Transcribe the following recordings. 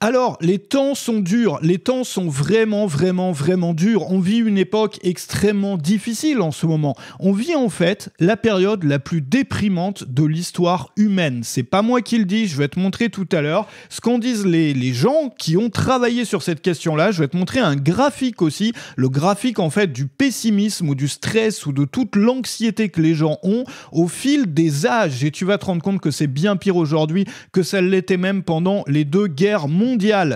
Alors, les temps sont durs, les temps sont vraiment, vraiment, vraiment durs. On vit une époque extrêmement difficile en ce moment. On vit en fait la période la plus déprimante de l'histoire humaine. C'est pas moi qui le dis, je vais te montrer tout à l'heure ce qu'en disent les, gens qui ont travaillé sur cette question-là. Je vais te montrer un graphique aussi, le graphique en fait du pessimisme ou du stress ou de toute l'anxiété que les gens ont au fil des âges. Et tu vas te rendre compte que c'est bien pire aujourd'hui que ça l'était même pendant les deux guerres mondiales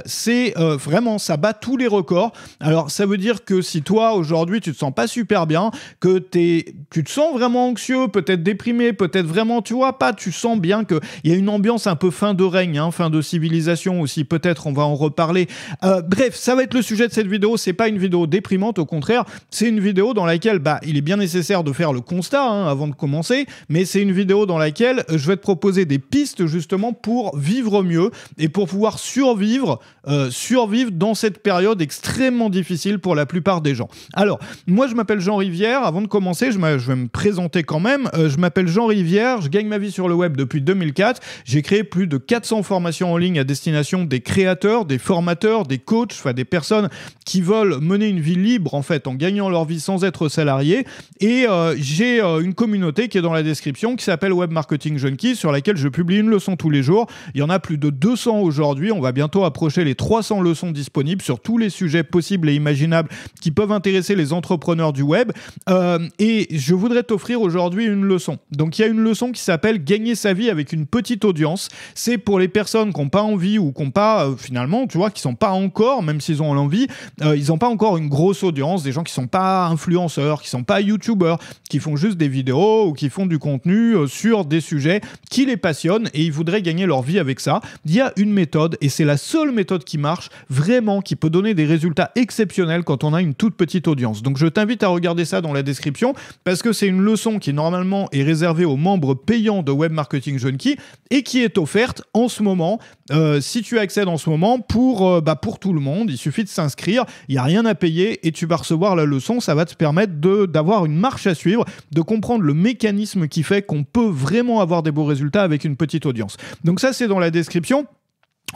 c'est euh, vraiment, ça bat tous les records. Alors, ça veut dire que si toi, aujourd'hui, tu te sens pas super bien, que tu te sens vraiment anxieux, peut-être déprimé, peut-être vraiment, tu vois, pas, tu sens bien qu'il y a une ambiance un peu fin de règne, hein, fin de civilisation aussi, peut-être, on va en reparler. Euh, bref, ça va être le sujet de cette vidéo. C'est pas une vidéo déprimante, au contraire, c'est une vidéo dans laquelle, bah, il est bien nécessaire de faire le constat hein, avant de commencer, mais c'est une vidéo dans laquelle euh, je vais te proposer des pistes justement pour vivre mieux et pour pouvoir survivre survivre, euh, survivre dans cette période extrêmement difficile pour la plupart des gens. Alors, moi je m'appelle Jean Rivière, avant de commencer, je, vais me présenter quand même, euh, je m'appelle Jean Rivière, je gagne ma vie sur le web depuis 2004, j'ai créé plus de 400 formations en ligne à destination des créateurs, des formateurs, des coachs, enfin des personnes qui veulent mener une vie libre en fait, en gagnant leur vie sans être salarié, et euh, j'ai une communauté qui est dans la description qui s'appelle Web Marketing Junkie, sur laquelle je publie une leçon tous les jours, il y en a plus de 200 aujourd'hui, on va bien approcher les 300 leçons disponibles sur tous les sujets possibles et imaginables qui peuvent intéresser les entrepreneurs du web. Euh, et je voudrais t'offrir aujourd'hui une leçon. Donc il y a une leçon qui s'appelle Gagner sa vie avec une petite audience. C'est pour les personnes qui n'ont pas envie ou qui n'ont pas, euh, finalement, tu vois, qui sont pas encore, même s'ils ont l'envie, euh, ils n'ont pas encore une grosse audience, des gens qui sont pas influenceurs, qui sont pas youtubeurs, qui font juste des vidéos ou qui font du contenu sur des sujets qui les passionnent et ils voudraient gagner leur vie avec ça. Il y a une méthode et c'est la seule méthode qui marche, vraiment, qui peut donner des résultats exceptionnels quand on a une toute petite audience. Donc je t'invite à regarder ça dans la description parce que c'est une leçon qui normalement est réservée aux membres payants de Web Marketing Junkie et qui est offerte en ce moment, euh, si tu accèdes en ce moment, pour, euh, bah, pour tout le monde. Il suffit de s'inscrire, il n'y a rien à payer et tu vas recevoir la leçon. Ça va te permettre d'avoir une marche à suivre, de comprendre le mécanisme qui fait qu'on peut vraiment avoir des beaux résultats avec une petite audience. Donc ça, c'est dans la description.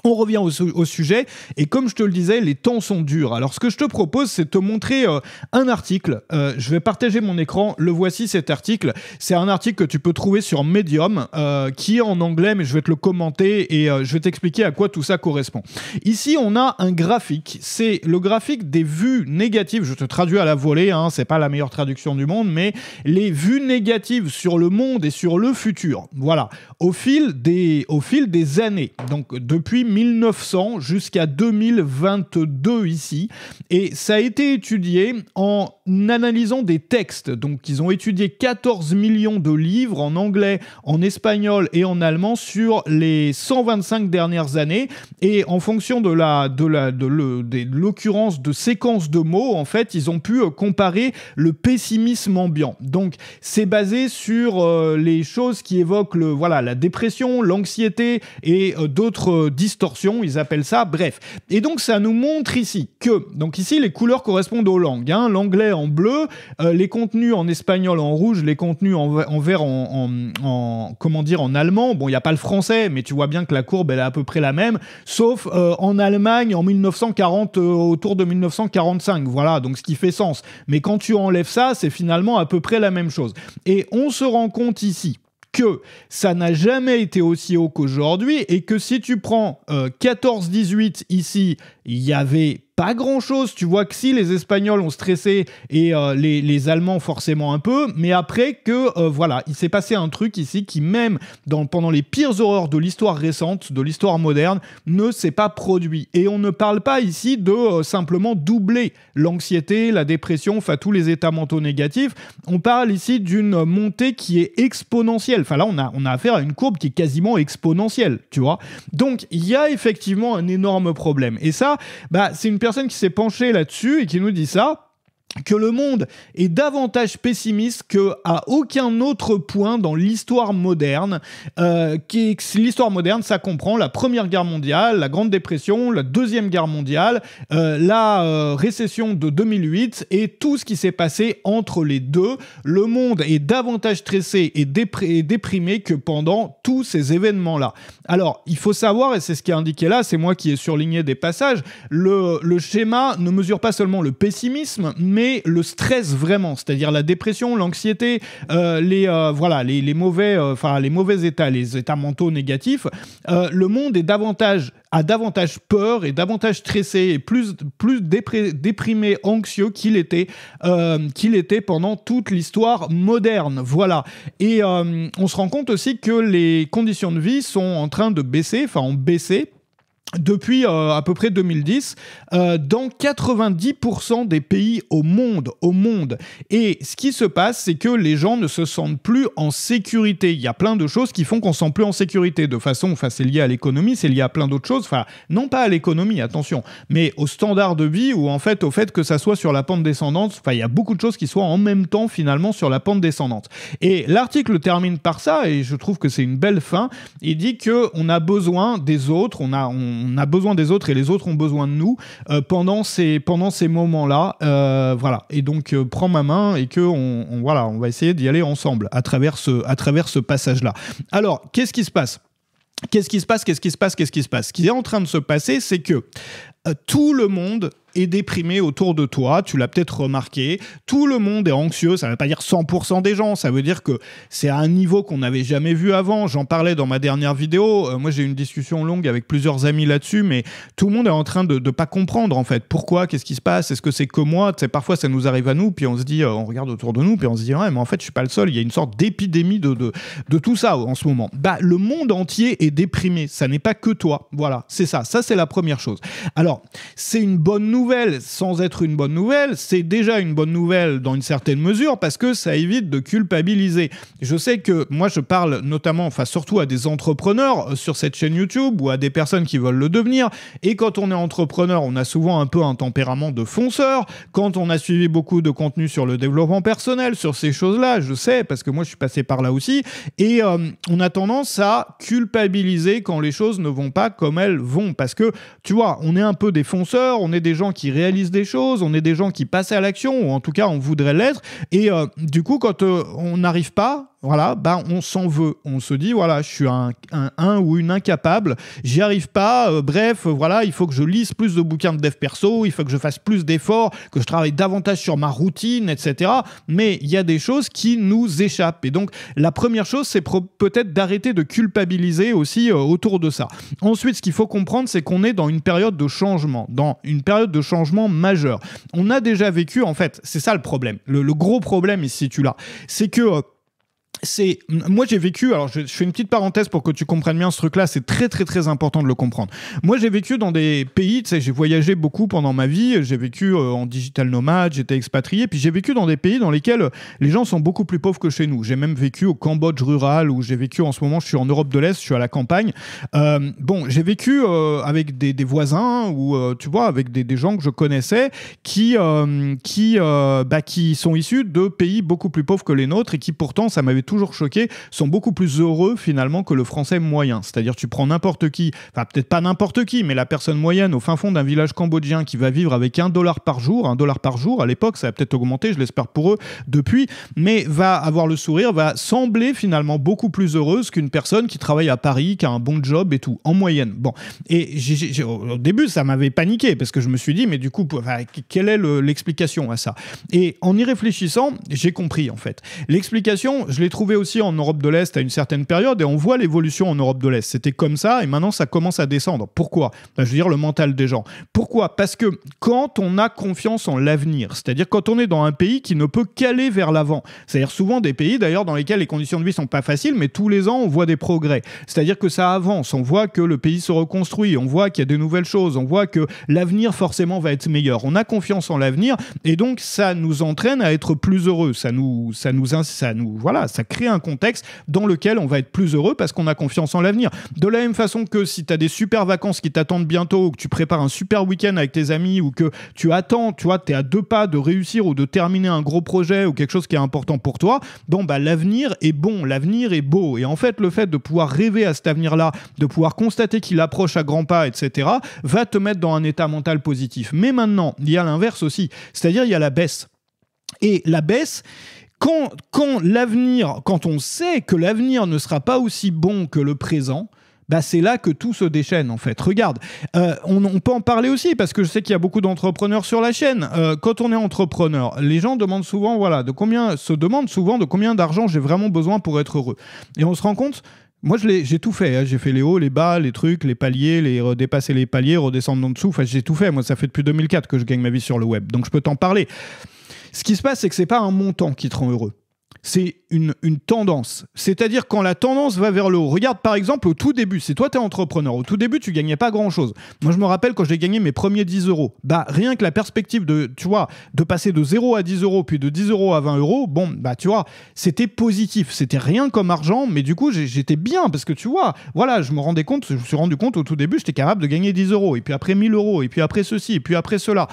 On revient au, sujet et comme je te le disais, les temps sont durs. Alors ce que je te propose, c'est te montrer euh, un article. Euh, je vais partager mon écran. Le voici cet article. C'est un article que tu peux trouver sur Medium, euh, qui est en anglais, mais je vais te le commenter et je vais t'expliquer à quoi tout ça correspond. Ici, on a un graphique. C'est le graphique des vues négatives. Je te traduis à la volée. Hein, c'est pas la meilleure traduction du monde, mais les vues négatives sur le monde et sur le futur. Voilà. Au fil des, au fil des années. Donc depuis 1900 jusqu'à 2022 ici. Et ça a été étudié en analysant des textes. Donc, ils ont étudié 14 millions de livres en anglais, en espagnol et en allemand sur les 125 dernières années. Et en fonction de la, de de l'occurrence de, de séquences de mots, en fait, ils ont pu euh, comparer le pessimisme ambiant. Donc, c'est basé sur euh, les choses qui évoquent le, voilà, la dépression, l'anxiété et euh, d'autres distorsions. Ils appellent ça, bref. Et donc, ça nous montre ici que, donc ici, les couleurs correspondent aux langues. Hein. L'anglais en bleu, euh, les contenus en espagnol en rouge, les contenus en, vert en, comment dire en allemand. Bon, il n'y a pas le français, mais tu vois bien que la courbe elle est à peu près la même, sauf euh, en Allemagne en 1940 euh, autour de 1945. Voilà, donc ce qui fait sens. Mais quand tu enlèves ça, c'est finalement à peu près la même chose. Et on se rend compte ici que ça n'a jamais été aussi haut qu'aujourd'hui et que si tu prends 14-18 ici, il y avait pas grand-chose. Tu vois que si les Espagnols ont stressé et euh, les, les, Allemands forcément un peu, mais après que euh, voilà, il s'est passé un truc ici qui même dans, pendant les pires horreurs de l'histoire récente, de l'histoire moderne, ne s'est pas produit. Et on ne parle pas ici de euh, simplement doubler l'anxiété, la dépression, enfin tous les états mentaux négatifs. On parle ici d'une montée qui est exponentielle. Enfin là, on a, on a affaire à une courbe qui est quasiment exponentielle, tu vois. Donc il y a effectivement un énorme problème. Et ça, bah, c'est une personne qui s'est penchée là-dessus et qui nous dit ça que le monde est davantage pessimiste qu'à aucun autre point dans l'histoire moderne. Euh, l'histoire moderne, ça comprend la Première Guerre mondiale, la Grande Dépression, la Deuxième Guerre mondiale, euh, la euh, récession de 2008 et tout ce qui s'est passé entre les deux. Le monde est davantage stressé et, déprimé que pendant tous ces événements-là. Alors, il faut savoir, et c'est ce qui est indiqué là, c'est moi qui ai surligné des passages, le schéma ne mesure pas seulement le pessimisme, mais le stress vraiment, c'est-à-dire la dépression, l'anxiété, euh, les, euh, voilà, les, mauvais, euh, enfin les mauvais états, les états mentaux négatifs. le monde est davantage a davantage peur et davantage stressé et plus, plus déprimé, anxieux qu'il était, qu'il était pendant toute l'histoire moderne. Voilà. Et on se rend compte aussi que les conditions de vie sont en train de baisser, enfin ont baissé depuis euh, à peu près 2010 euh, dans 90% des pays au monde au monde et ce qui se passe c'est que les gens ne se sentent plus en sécurité il y a plein de choses qui font qu'on se sent plus en sécurité de façon enfin c'est lié à l'économie c'est lié à plein d'autres choses enfin non pas à l'économie attention mais au standard de vie ou en fait au fait que ça soit sur la pente descendante enfin il y a beaucoup de choses qui soient en même temps finalement sur la pente descendante et l'article termine par ça et je trouve que c'est une belle fin il dit que on a besoin des autres on a on a besoin des autres et les autres ont besoin de nous euh, pendant ces, pendant ces moments-là. Euh, voilà. Et donc, euh, prends ma main et que on, on on va essayer d'y aller ensemble à travers ce, à travers ce passage-là. Alors, qu'est-ce qui se passe Qu'est-ce qui se passe Qu'est-ce qui se passe Qu'est-ce qui se passe Ce qui est en train de se passer, c'est que tout le monde est déprimé autour de toi, tu l'as peut-être remarqué, tout le monde est anxieux, ça ne veut pas dire 100% des gens, ça veut dire que c'est à un niveau qu'on n'avait jamais vu avant, j'en parlais dans ma dernière vidéo, euh, moi j'ai eu une discussion longue avec plusieurs amis là-dessus, mais tout le monde est en train de ne pas comprendre en fait, pourquoi, qu'est-ce qui se passe, est-ce que c'est que moi, tu sais, parfois ça nous arrive à nous, puis on se dit, euh, on regarde autour de nous, puis on se dit, ouais, mais en fait je suis pas le seul, il y a une sorte d'épidémie de, de, de tout ça en ce moment. Bah, le monde entier est déprimé, ça n'est pas que toi, voilà, c'est ça, ça c'est la première chose. Alors, c'est une bonne nouvelle, sans être une bonne nouvelle, c'est déjà une bonne nouvelle dans une certaine mesure parce que ça évite de culpabiliser. Je sais que moi je parle notamment, enfin surtout à des entrepreneurs euh, sur cette chaîne YouTube ou à des personnes qui veulent le devenir. Et quand on est entrepreneur, on a souvent un peu un tempérament de fonceur. Quand on a suivi beaucoup de contenu sur le développement personnel, sur ces choses-là, je sais parce que moi je suis passé par là aussi. Et euh, on a tendance à culpabiliser quand les choses ne vont pas comme elles vont parce que tu vois, on est un peu des fonceurs, on est des gens qui réalisent des choses, on est des gens qui passent à l'action, ou en tout cas on voudrait l'être. Et euh, du coup, quand euh, on n'arrive pas voilà, ben on s'en veut. On se dit, voilà, je suis un, un, ou une incapable, j'y arrive pas, euh, bref, voilà, il faut que je lise plus de bouquins de dev perso, il faut que je fasse plus d'efforts, que je travaille davantage sur ma routine, etc. Mais il y a des choses qui nous échappent. Et donc, la première chose, c'est peut-être d'arrêter de culpabiliser aussi euh, autour de ça. Ensuite, ce qu'il faut comprendre, c'est qu'on est dans une période de changement, dans une période de changement majeur. On a déjà vécu, en fait, c'est ça le problème. Le, gros problème, ici, tu l'as, c'est que... Euh, c'est moi j'ai vécu alors je, fais une petite parenthèse pour que tu comprennes bien ce truc là c'est très très très important de le comprendre moi j'ai vécu dans des pays tu sais j'ai voyagé beaucoup pendant ma vie j'ai vécu euh, en digital nomade j'étais expatrié puis j'ai vécu dans des pays dans lesquels les gens sont beaucoup plus pauvres que chez nous j'ai même vécu au Cambodge rural où j'ai vécu en ce moment je suis en Europe de l'Est je suis à la campagne euh, bon j'ai vécu euh, avec des, voisins ou tu vois avec des, des, gens que je connaissais qui qui bah, qui sont issus de pays beaucoup plus pauvres que les nôtres et qui pourtant ça m'avait toujours sont beaucoup plus heureux finalement que le français moyen. C'est-à-dire tu prends n'importe qui, enfin peut-être pas n'importe qui, mais la personne moyenne au fin fond d'un village cambodgien qui va vivre avec un dollar par jour, un dollar par jour à l'époque, ça a peut-être augmenté, je l'espère pour eux depuis, mais va avoir le sourire, va sembler finalement beaucoup plus heureuse qu'une personne qui travaille à Paris, qui a un bon job et tout, en moyenne. Bon, et j'ai au début ça m'avait paniqué parce que je me suis dit mais du coup quelle est l'explication à ça Et en y réfléchissant, j'ai compris en fait. L'explication, je l'ai trouvé aussi en Europe de l'Est à une certaine période et on voit l'évolution en Europe de l'Est. C'était comme ça et maintenant ça commence à descendre. Pourquoi ben, Je veux dire le mental des gens. Pourquoi Parce que quand on a confiance en l'avenir, c'est-à-dire quand on est dans un pays qui ne peut qu'aller vers l'avant, c'est-à-dire souvent des pays d'ailleurs dans lesquels les conditions de vie sont pas faciles, mais tous les ans on voit des progrès. C'est-à-dire que ça avance, on voit que le pays se reconstruit, on voit qu'il y a des nouvelles choses, on voit que l'avenir forcément va être meilleur. On a confiance en l'avenir et donc ça nous entraîne à être plus heureux. Ça nous, ça nous, ça nous, voilà, ça créer un contexte dans lequel on va être plus heureux parce qu'on a confiance en l'avenir. De la même façon que si tu as des super vacances qui t'attendent bientôt, ou que tu prépares un super week-end avec tes amis, ou que tu attends, tu vois, tu es à deux pas de réussir ou de terminer un gros projet ou quelque chose qui est important pour toi, bon bah, l'avenir est bon, l'avenir est beau. Et en fait, le fait de pouvoir rêver à cet avenir-là, de pouvoir constater qu'il approche à grands pas, etc., va te mettre dans un état mental positif. Mais maintenant, il y a l'inverse aussi, c'est-à-dire il y a la baisse. Et la baisse, quand, l'avenir, quand on sait que l'avenir ne sera pas aussi bon que le présent, bah c'est là que tout se déchaîne en fait. Regarde, euh, on, peut en parler aussi parce que je sais qu'il y a beaucoup d'entrepreneurs sur la chaîne. Euh, quand on est entrepreneur, les gens demandent souvent, voilà, de combien se demandent souvent de combien d'argent j'ai vraiment besoin pour être heureux. Et on se rend compte moi, j'ai tout fait. Hein. J'ai fait les hauts, les bas, les trucs, les paliers, les redépasser les paliers, redescendre en dessous. Enfin, j'ai tout fait. Moi, ça fait depuis 2004 que je gagne ma vie sur le web. Donc, je peux t'en parler. Ce qui se passe, c'est que ce n'est pas un montant qui te rend heureux. C'est une, tendance. C'est-à-dire quand la tendance va vers le haut. Regarde par exemple au tout début, si toi tu es entrepreneur, au tout début tu gagnais pas grand-chose. Moi je me rappelle quand j'ai gagné mes premiers 10 euros. Bah rien que la perspective de, tu vois, de passer de 0 à 10 euros, puis de 10 euros à 20 euros, bon, bah tu vois, c'était positif. C'était rien comme argent, mais du coup j'étais bien parce que tu vois, voilà, je me rendais compte, je me suis rendu compte au tout début, j'étais capable de gagner 10 euros, et puis après 1000 euros, et puis après ceci, et puis après cela.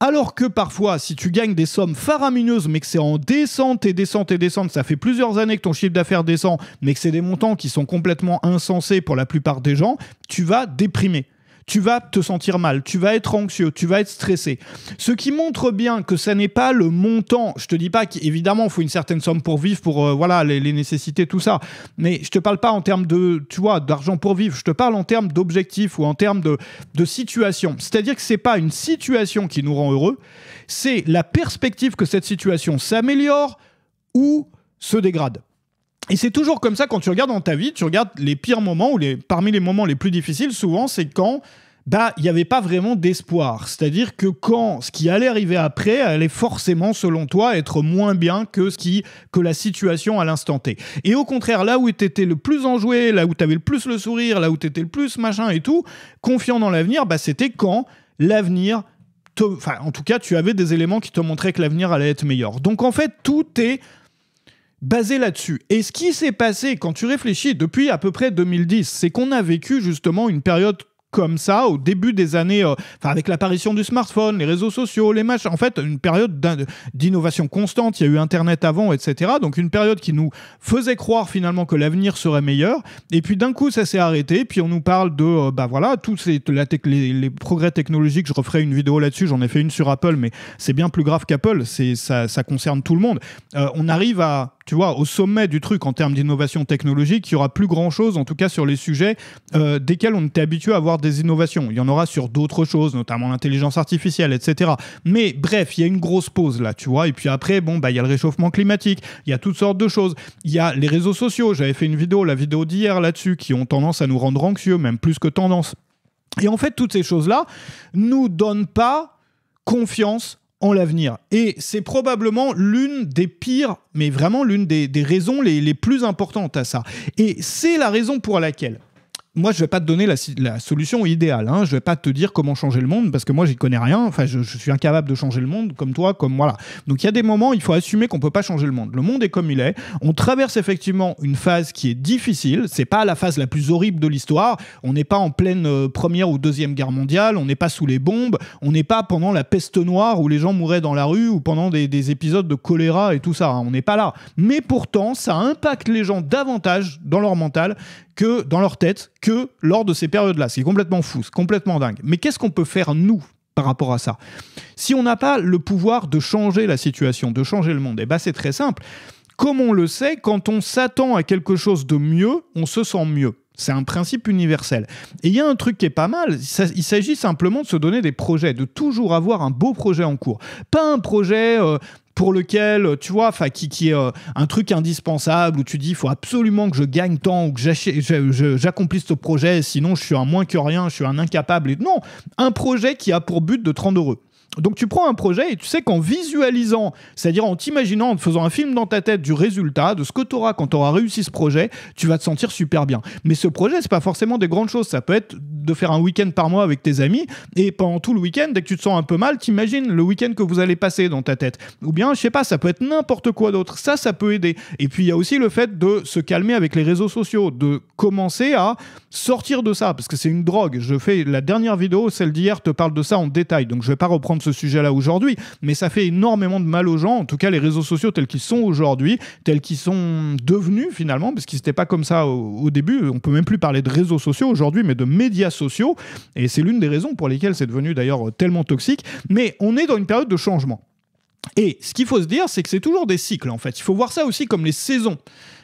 Alors que parfois, si tu gagnes des sommes faramineuses, mais que c'est en descente et descente et descente, ça fait plusieurs années que ton chiffre d'affaires descend, mais que c'est des montants qui sont complètement insensés pour la plupart des gens, tu vas déprimer tu vas te sentir mal, tu vas être anxieux, tu vas être stressé. Ce qui montre bien que ça n'est pas le montant. Je te dis pas qu'évidemment, il faut une certaine somme pour vivre, pour euh, voilà les, nécessités, tout ça. Mais je te parle pas en termes de, tu vois, d'argent pour vivre. Je te parle en termes d'objectifs ou en termes de, de situation. C'est-à-dire que c'est pas une situation qui nous rend heureux, c'est la perspective que cette situation s'améliore ou se dégrade. Et c'est toujours comme ça quand tu regardes dans ta vie, tu regardes les pires moments ou les, parmi les moments les plus difficiles, souvent c'est quand bah il n'y avait pas vraiment d'espoir. C'est-à-dire que quand ce qui allait arriver après allait forcément, selon toi, être moins bien que ce qui que la situation à l'instant T. Et au contraire, là où tu étais le plus enjoué, là où tu avais le plus le sourire, là où tu étais le plus machin et tout, confiant dans l'avenir, bah c'était quand l'avenir enfin en tout cas, tu avais des éléments qui te montraient que l'avenir allait être meilleur. Donc en fait, tout est basé là-dessus. Et ce qui s'est passé quand tu réfléchis depuis à peu près 2010, c'est qu'on a vécu justement une période comme ça au début des années, euh, enfin avec l'apparition du smartphone, les réseaux sociaux, les matchs, en fait une période d'innovation constante, il y a eu Internet avant, etc. Donc une période qui nous faisait croire finalement que l'avenir serait meilleur, et puis d'un coup ça s'est arrêté, puis on nous parle de, ben bah voilà, tous les, les, progrès technologiques, je referai une vidéo là-dessus, j'en ai fait une sur Apple, mais c'est bien plus grave qu'Apple, ça, ça concerne tout le monde. Euh, on arrive à tu vois, au sommet du truc en termes d'innovation technologique, il n'y aura plus grand-chose, en tout cas sur les sujets desquels on était habitué à avoir des innovations, il y en aura sur d'autres choses, notamment l'intelligence artificielle, etc. Mais bref, il y a une grosse pause là, tu vois. Et puis après, bon, bah, il y a le réchauffement climatique, il y a toutes sortes de choses. Il y a les réseaux sociaux, j'avais fait une vidéo, la vidéo d'hier là-dessus, qui ont tendance à nous rendre anxieux, même plus que tendance. Et en fait, toutes ces choses-là nous donnent pas confiance en l'avenir. Et c'est probablement l'une des pires, mais vraiment l'une des, raisons les plus importantes à ça. Et c'est la raison pour laquelle moi, je ne vais pas te donner la, solution idéale. Je hein. Je vais pas te dire comment changer le monde parce que moi, j'y connais rien. Enfin, je, suis incapable de changer le monde comme toi, comme moi Donc, il y a des moments, il faut assumer qu'on ne peut pas changer le monde. Le monde est comme il est. On traverse effectivement une phase qui est difficile. Ce n'est pas la phase la plus horrible de l'histoire. On n'est pas en pleine euh, première ou deuxième guerre mondiale. On n'est pas sous les bombes. On n'est pas pendant la peste noire où les gens mouraient dans la rue ou pendant des, épisodes de choléra et tout ça. Hein. On n'est pas là. Mais pourtant, ça impacte les gens davantage dans leur mental que dans leur tête que lors de ces périodes-là. C'est complètement fou, c'est complètement dingue. Mais qu'est-ce qu'on peut faire, nous, par rapport à ça Si on n'a pas le pouvoir de changer la situation, de changer le monde, eh ben c'est très simple. Comme on le sait, quand on s'attend à quelque chose de mieux, on se sent mieux. C'est un principe universel. Et il y a un truc qui est pas mal, il s'agit simplement de se donner des projets, de toujours avoir un beau projet en cours. Pas un projet euh, pour lequel, euh, tu vois, qui, qui est euh, un truc indispensable où tu dis, il faut absolument que je gagne tant ou que j'accomplisse ce projet, sinon je suis un moins que rien, je suis un incapable. Et non, un projet qui a pour but de te rendre heureux. Donc tu prends un projet et tu sais qu'en visualisant, c'est-à-dire en t'imaginant, en faisant un film dans ta tête du résultat, de ce que tu auras quand tu auras réussi ce projet, tu vas te sentir super bien. Mais ce projet, c'est pas forcément des grandes choses. Ça peut être de faire un week-end par mois avec tes amis et pendant tout le week-end, dès que tu te sens un peu mal, t'imagines le week-end que vous allez passer dans ta tête. Ou bien, je sais pas, ça peut être n'importe quoi d'autre. Ça, ça peut aider. Et puis il y a aussi le fait de se calmer avec les réseaux sociaux, de commencer à sortir de ça parce que c'est une drogue. Je fais la dernière vidéo, celle d'hier, te parle de ça en détail, donc je vais pas reprendre de ce sujet-là aujourd'hui, mais ça fait énormément de mal aux gens, en tout cas les réseaux sociaux tels qu'ils sont aujourd'hui, tels qu'ils sont devenus finalement, parce qu'ils n'étaient pas comme ça au, début, on peut même plus parler de réseaux sociaux aujourd'hui, mais de médias sociaux, et c'est l'une des raisons pour lesquelles c'est devenu d'ailleurs tellement toxique, mais on est dans une période de changement. Et ce qu'il faut se dire, c'est que c'est toujours des cycles, en fait. Il faut voir ça aussi comme les saisons.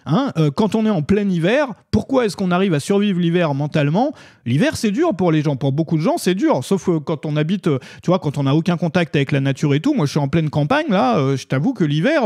Hein, euh, quand on est en plein hiver, pourquoi est-ce qu'on arrive à survivre l'hiver mentalement L'hiver, c'est dur pour les gens. Pour beaucoup de gens, c'est dur. Sauf euh, quand on habite, euh, tu vois, quand on n'a aucun contact avec la nature et tout. Moi, je suis en pleine campagne, là. je t'avoue que l'hiver.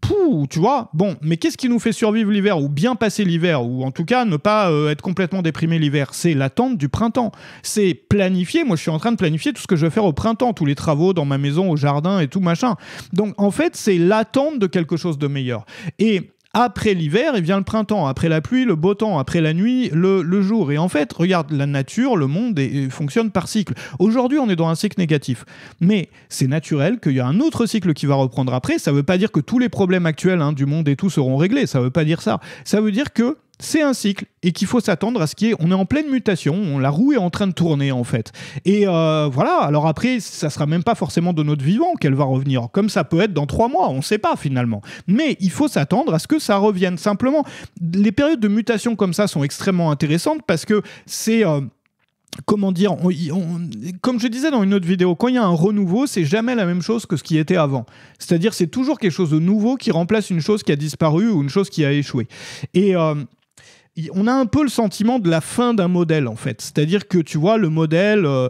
Pouh, tu vois, bon, mais qu'est-ce qui nous fait survivre l'hiver ou bien passer l'hiver ou en tout cas ne pas être complètement déprimé l'hiver C'est l'attente du printemps. C'est planifier. Moi, je suis en train de planifier tout ce que je vais faire au printemps, tous les travaux dans ma maison, au jardin et tout machin. Donc, en fait, c'est l'attente de quelque chose de meilleur. Et après l'hiver, il eh vient le printemps, après la pluie, le beau temps, après la nuit, le, jour. Et en fait, regarde, la nature, le monde fonctionne par cycle. Aujourd'hui, on est dans un cycle négatif. Mais c'est naturel qu'il y a un autre cycle qui va reprendre après. Ça ne veut pas dire que tous les problèmes actuels hein, du monde et tout seront réglés. Ça ne veut pas dire ça. Ça veut dire que c'est un cycle et qu'il faut s'attendre à ce qu'on est... On est en pleine mutation, la roue est en train de tourner en fait. Et euh, voilà, alors après, ça sera même pas forcément de notre vivant qu'elle va revenir, comme ça peut être dans trois mois, on ne sait pas finalement. Mais il faut s'attendre à ce que ça revienne. Simplement, les périodes de mutation comme ça sont extrêmement intéressantes parce que c'est... Euh, comment dire, comme je disais dans une autre vidéo, quand il y a un renouveau, c'est jamais la même chose que ce qui était avant. C'est-à-dire, c'est toujours quelque chose de nouveau qui remplace une chose qui a disparu ou une chose qui a échoué. Et euh, on a un peu le sentiment de la fin d'un modèle en fait. C'est-à-dire que tu vois, le modèle, euh,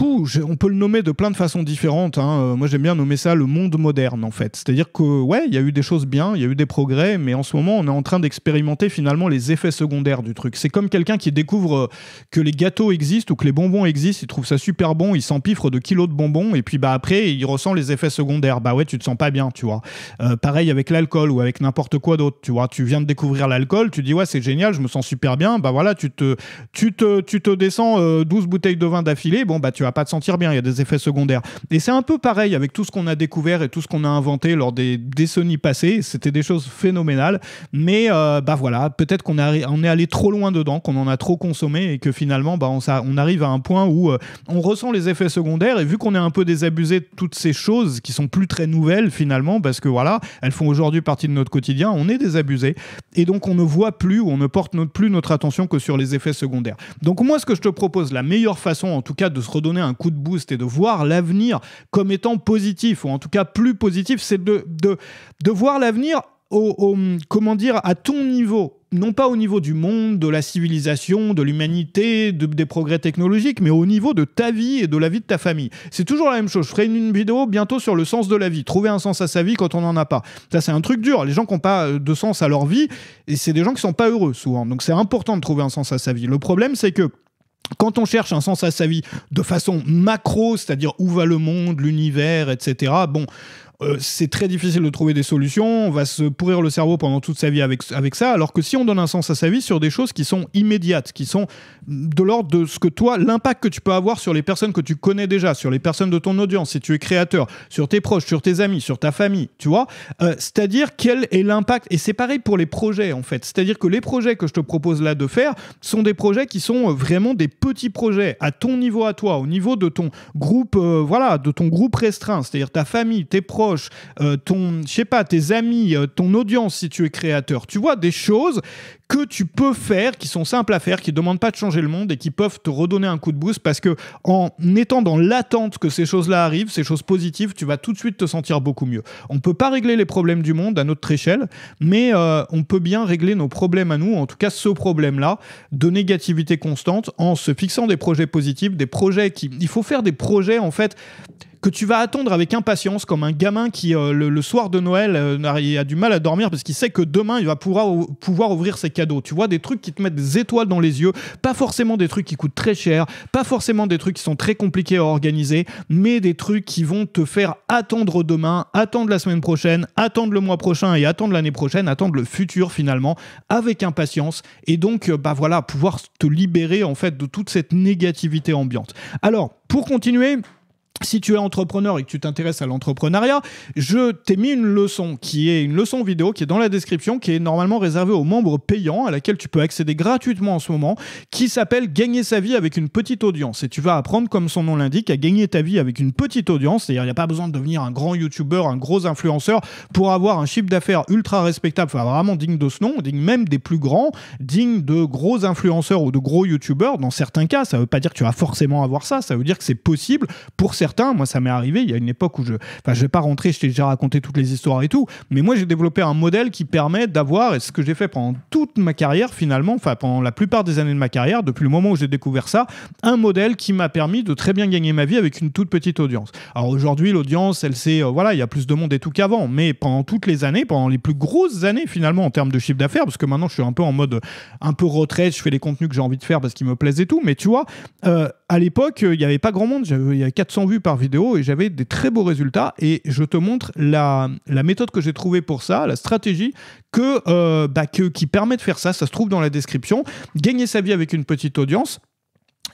on peut le nommer de plein de façons différentes. Hein. Euh, moi, j'aime bien nommer ça le monde moderne, en fait. C'est-à-dire que, ouais, il y a eu des choses bien, il y a eu des progrès, mais en ce moment, on est en train d'expérimenter finalement les effets secondaires du truc. C'est comme quelqu'un qui découvre euh, que les gâteaux existent ou que les bonbons existent, il trouve ça super bon, il s'empiffre de kilos de bonbons, et puis bah après, il ressent les effets secondaires. Bah ouais, tu te sens pas bien, tu vois. Euh, pareil avec l'alcool ou avec n'importe quoi d'autre, tu vois. Tu viens de découvrir l'alcool, tu dis ouais, c'est génial, je me sens super bien, bah voilà, tu te, tu te, tu te descends 12 bouteilles de vin d'affilée, bon bah tu pas te sentir bien, il y a des effets secondaires. Et c'est un peu pareil avec tout ce qu'on a découvert et tout ce qu'on a inventé lors des décennies passées, c'était des choses phénoménales, mais euh, bah voilà, peut-être qu'on on est allé trop loin dedans, qu'on en a trop consommé et que finalement bah, on, ça, on arrive à un point où euh, on ressent les effets secondaires et vu qu'on est un peu désabusé de toutes ces choses qui sont plus très nouvelles finalement, parce que voilà, elles font aujourd'hui partie de notre quotidien, on est désabusé et donc on ne voit plus ou on ne porte plus notre attention que sur les effets secondaires. Donc moi ce que je te propose, la meilleure façon en tout cas de se redonner un coup de boost et de voir l'avenir comme étant positif, ou en tout cas plus positif, c'est de, de, de voir l'avenir au, comment dire, à ton niveau, non pas au niveau du monde, de la civilisation, de l'humanité, des progrès technologiques, mais au niveau de ta vie et de la vie de ta famille. C'est toujours la même chose. Je ferai une, vidéo bientôt sur le sens de la vie. Trouver un sens à sa vie quand on n'en a pas. Ça, c'est un truc dur. Les gens qui n'ont pas euh, de sens à leur vie, et c'est des gens qui ne sont pas heureux souvent. Donc c'est important de trouver un sens à sa vie. Le problème, c'est que quand on cherche un sens à sa vie de façon macro, c'est-à-dire où va le monde, l'univers, etc., bon, euh, c'est très difficile de trouver des solutions, on va se pourrir le cerveau pendant toute sa vie avec, avec ça, alors que si on donne un sens à sa vie sur des choses qui sont immédiates, qui sont de l'ordre de ce que toi, l'impact que tu peux avoir sur les personnes que tu connais déjà, sur les personnes de ton audience, si tu es créateur, sur tes proches, sur tes amis, sur ta famille, tu vois, euh, c'est-à-dire quel est l'impact, et c'est pareil pour les projets en fait, c'est-à-dire que les projets que je te propose là de faire sont des projets qui sont euh, vraiment des petits projets à ton niveau à toi, au niveau de ton groupe, voilà, de ton groupe restreint, c'est-à-dire ta famille, tes proches, euh, ton, je sais pas, tes amis, euh, ton audience si tu es créateur. Tu vois des choses que tu peux faire, qui sont simples à faire, qui ne demandent pas de changer le monde et qui peuvent te redonner un coup de boost parce que en étant dans l'attente que ces choses-là arrivent, ces choses positives, tu vas tout de suite te sentir beaucoup mieux. On ne peut pas régler les problèmes du monde à notre échelle, mais euh, on peut bien régler nos problèmes à nous, en tout cas ce problème-là de négativité constante en se fixant des projets positifs, des projets qui... Il faut faire des projets en fait que tu vas attendre avec impatience, comme un gamin qui, euh, le, soir de Noël, euh, a du mal à dormir parce qu'il sait que demain, il va pouvoir, pouvoir ouvrir ses cadeaux. Tu vois, des trucs qui te mettent des étoiles dans les yeux, pas forcément des trucs qui coûtent très cher, pas forcément des trucs qui sont très compliqués à organiser, mais des trucs qui vont te faire attendre demain, attendre la semaine prochaine, attendre le mois prochain et attendre l'année prochaine, attendre le futur finalement, avec impatience. Et donc, euh, bah voilà, pouvoir te libérer en fait de toute cette négativité ambiante. Alors, pour continuer, si tu es entrepreneur et que tu t'intéresses à l'entrepreneuriat, je t'ai mis une leçon qui est une leçon vidéo qui est dans la description, qui est normalement réservée aux membres payants, à laquelle tu peux accéder gratuitement en ce moment, qui s'appelle Gagner sa vie avec une petite audience. Et tu vas apprendre, comme son nom l'indique, à gagner ta vie avec une petite audience. C'est-à-dire, il n'y a pas besoin de devenir un grand youtubeur, un gros influenceur pour avoir un chiffre d'affaires ultra respectable, enfin vraiment digne de ce nom, digne même des plus grands, digne de gros influenceurs ou de gros youtubeurs. Dans certains cas, ça ne veut pas dire que tu vas forcément avoir ça, ça veut dire que c'est possible pour certains moi ça m'est arrivé, il y a une époque où je. Enfin, je vais pas rentrer, je t'ai déjà raconté toutes les histoires et tout, mais moi j'ai développé un modèle qui permet d'avoir, et ce que j'ai fait pendant toute ma carrière finalement, enfin pendant la plupart des années de ma carrière, depuis le moment où j'ai découvert ça, un modèle qui m'a permis de très bien gagner ma vie avec une toute petite audience. Alors aujourd'hui, l'audience, elle sait, euh, voilà, il y a plus de monde et tout qu'avant, mais pendant toutes les années, pendant les plus grosses années finalement en termes de chiffre d'affaires, parce que maintenant je suis un peu en mode un peu retraite, je fais les contenus que j'ai envie de faire parce qu'ils me plaisent et tout, mais tu vois, euh, à l'époque, il n'y avait pas grand monde, il y a 400 vues par vidéo et j'avais des très beaux résultats. Et je te montre la, méthode que j'ai trouvée pour ça, la stratégie euh, bah, que, qui permet de faire ça. Ça se trouve dans la description. Gagner sa vie avec une petite audience.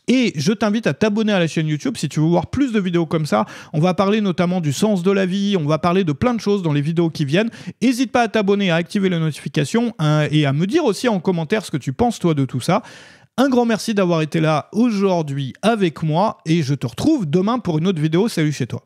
Et je t'invite à t'abonner à la chaîne YouTube si tu veux voir plus de vidéos comme ça. On va parler notamment du sens de la vie, on va parler de plein de choses dans les vidéos qui viennent. N'hésite pas à t'abonner, à activer les notifications hein, et à me dire aussi en commentaire ce que tu penses toi de tout ça. Un grand merci d'avoir été là aujourd'hui avec moi et je te retrouve demain pour une autre vidéo. Salut chez toi.